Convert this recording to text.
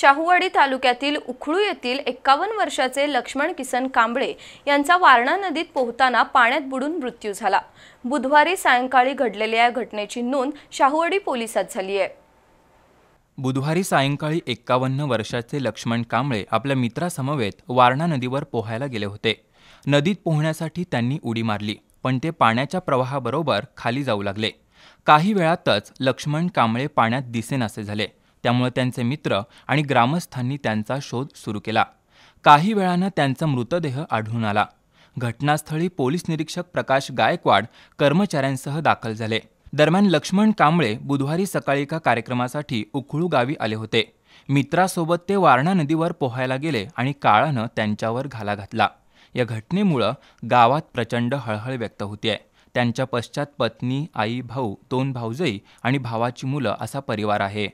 शाहूवाडी तालुक्यातील उखळू येथील एक्कावन्न वर्षाचे लक्ष्मण किसन कांबळे यांचा वारणा नदीत पोहताना पाण्यात बुडून मृत्यू झाला बुधवारी सायंकाळी घडलेल्या या घटनेची नोंद शाहूवाडी पोलिसात झाली आहे बुधवारी सायंकाळी एक्कावन्न वर्षाचे लक्ष्मण कांबळे आपल्या मित्रासमवेत वारणा नदीवर पोहायला गेले होते नदीत पोहण्यासाठी त्यांनी उडी मारली पण ते पाण्याच्या प्रवाहाबरोबर खाली जाऊ लागले काही वेळातच लक्ष्मण कांबळे पाण्यात दिसेनासे झाले त्यामुळे त्यांचे मित्र आणि ग्रामस्थांनी त्यांचा शोध सुरू केला काही वेळानं त्यांचा मृतदेह आढळून आला घटनास्थळी पोलीस निरीक्षक प्रकाश गायकवाड कर्मचाऱ्यांसह दाखल झाले दरम्यान लक्ष्मण कांबळे बुधवारी सकाळी एका कार्यक्रमासाठी उखळू गावी आले होते मित्रासोबत ते वारणा नदीवर पोहायला गेले आणि काळानं त्यांच्यावर घाला घातला या घटनेमुळं गावात प्रचंड हळहळ व्यक्त होतीये त्यांच्या पश्चात पत्नी आई भाऊ दोन भाऊजई आणि भावाची मुलं असा परिवार आहे